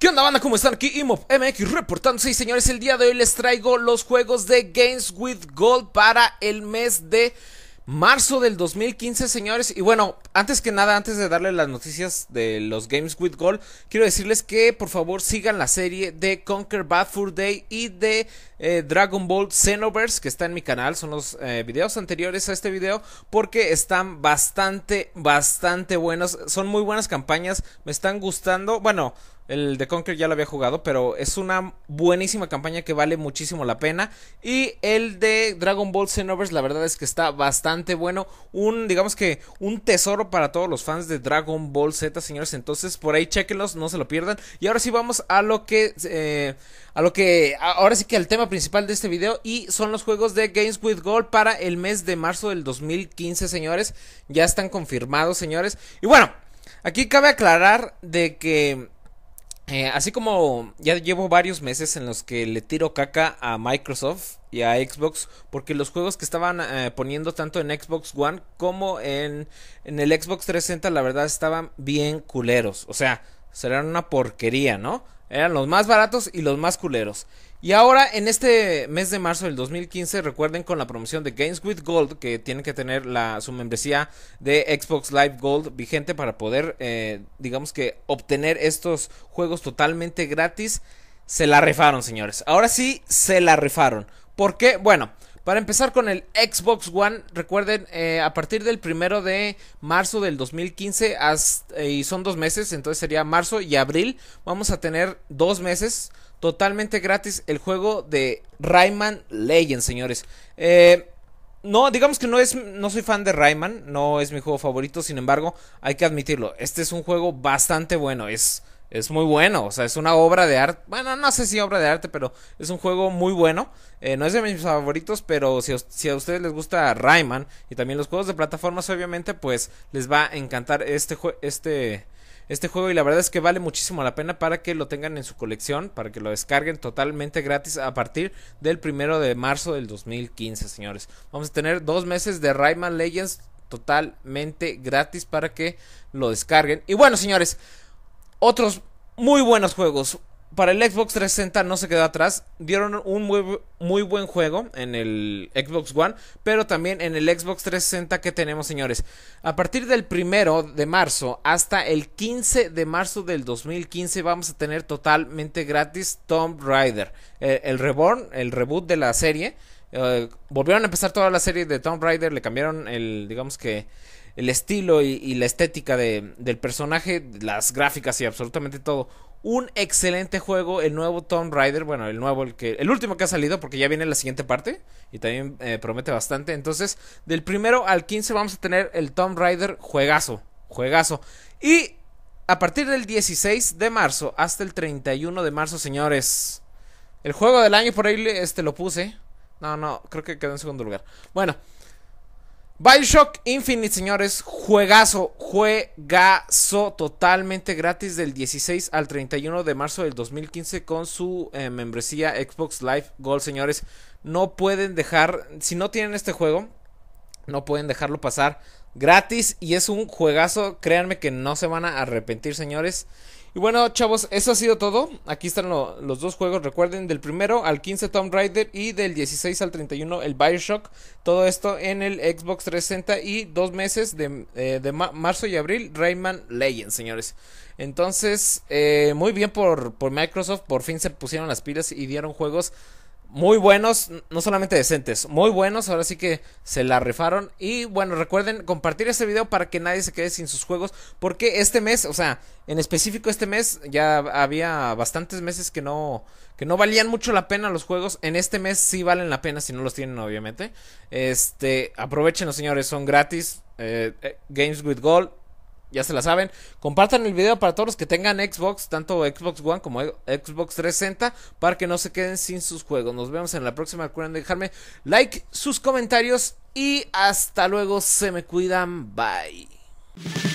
¿Qué onda banda? ¿Cómo están? Aquí Imop MX reportando sí señores, el día de hoy les traigo los juegos de Games with Gold para el mes de marzo del 2015, señores. Y bueno, antes que nada, antes de darle las noticias de los Games with Gold, quiero decirles que por favor sigan la serie de Conquer Bad Fur Day y de eh, Dragon Ball Xenoverse que está en mi canal. Son los eh, videos anteriores a este video porque están bastante, bastante buenos. Son muy buenas campañas, me están gustando. Bueno. El de Conquer ya lo había jugado, pero es una buenísima campaña que vale muchísimo la pena. Y el de Dragon Ball Xenoverse, la verdad es que está bastante bueno. Un, digamos que, un tesoro para todos los fans de Dragon Ball Z, señores. Entonces, por ahí chequenlos, no se lo pierdan. Y ahora sí vamos a lo que, eh, a lo que, ahora sí que al tema principal de este video. Y son los juegos de Games with Gold para el mes de marzo del 2015, señores. Ya están confirmados, señores. Y bueno, aquí cabe aclarar de que eh, así como ya llevo varios meses en los que le tiro caca a Microsoft y a Xbox porque los juegos que estaban eh, poniendo tanto en Xbox One como en, en, el Xbox 360 la verdad estaban bien culeros. O sea, serán una porquería, ¿no? Eran los más baratos y los más culeros. Y ahora, en este mes de marzo del 2015, recuerden con la promoción de Games with Gold, que tienen que tener la, su membresía de Xbox Live Gold vigente para poder, eh, digamos que, obtener estos juegos totalmente gratis. Se la rifaron, señores. Ahora sí, se la refaron, ¿Por qué? Bueno, para empezar con el Xbox One, recuerden, eh, a partir del primero de marzo del 2015, eh, y son dos meses, entonces sería marzo y abril, vamos a tener dos meses totalmente gratis el juego de Rayman Legends, señores. Eh, no, digamos que no es, no soy fan de Rayman, no es mi juego favorito, sin embargo, hay que admitirlo, este es un juego bastante bueno, es es muy bueno. O sea, es una obra de arte. Bueno, no sé si obra de arte, pero es un juego muy bueno. Eh, no es de mis favoritos, pero si, si, a ustedes les gusta Rayman y también los juegos de plataformas, obviamente, pues les va a encantar este juego. Este, este juego y la verdad es que vale muchísimo la pena para que lo tengan en su colección, para que lo descarguen totalmente gratis a partir del primero de marzo del 2015, señores. Vamos a tener dos meses de Rayman Legends totalmente gratis para que lo descarguen. Y bueno, señores, otros muy buenos juegos. Para el Xbox 360 no se quedó atrás. Dieron un muy, muy buen juego en el Xbox One, pero también en el Xbox 360 que tenemos, señores. A partir del primero de marzo hasta el 15 de marzo del 2015 vamos a tener totalmente gratis Tomb Raider. Eh, el reborn, el reboot de la serie. Eh, volvieron a empezar toda la serie de Tomb Raider, le cambiaron el, digamos que el estilo y, la estética del personaje, las gráficas y absolutamente todo. Un excelente juego, el nuevo Tomb Raider, bueno, el nuevo, el, que, el último que ha salido, porque ya viene la siguiente parte y también eh, promete bastante. Entonces, del primero al 15 vamos a tener el Tomb Raider juegazo, juegazo. Y a partir del 16 de marzo hasta el 31 de marzo, señores, el juego del año por ahí este, lo puse. No, no, creo que quedó en segundo lugar. Bueno, Bioshock Infinite, señores, juegazo, juegazo totalmente gratis del 16 al 31 de marzo del 2015 con su eh, membresía Xbox Live Gold, señores. No pueden dejar, si no tienen este juego, no pueden dejarlo pasar gratis y es un juegazo, créanme que no se van a arrepentir, señores. Y bueno, chavos, eso ha sido todo. Aquí están los dos juegos. Recuerden, del primero al 15 Tomb Raider y del 16 al 31 el Bioshock. Todo esto en el Xbox 360 y dos meses de, eh, de marzo y abril Rayman Legends, señores. Entonces, eh, muy bien por, por Microsoft. Por fin se pusieron las pilas y dieron juegos muy buenos, no solamente decentes, muy buenos, ahora sí que se la rifaron. Y bueno, recuerden compartir este video para que nadie se quede sin sus juegos, porque este mes, o sea, en específico este mes, ya había bastantes meses que no, que no valían mucho la pena los juegos. En este mes sí valen la pena, si no los tienen obviamente. Este, los señores, son gratis. Eh, eh, Games with Gold, ya se la saben. Compartan el video para todos los que tengan Xbox, tanto Xbox One como Xbox 360, para que no se queden sin sus juegos. Nos vemos en la próxima. Recuerden dejarme like, sus comentarios y hasta luego. Se me cuidan. Bye.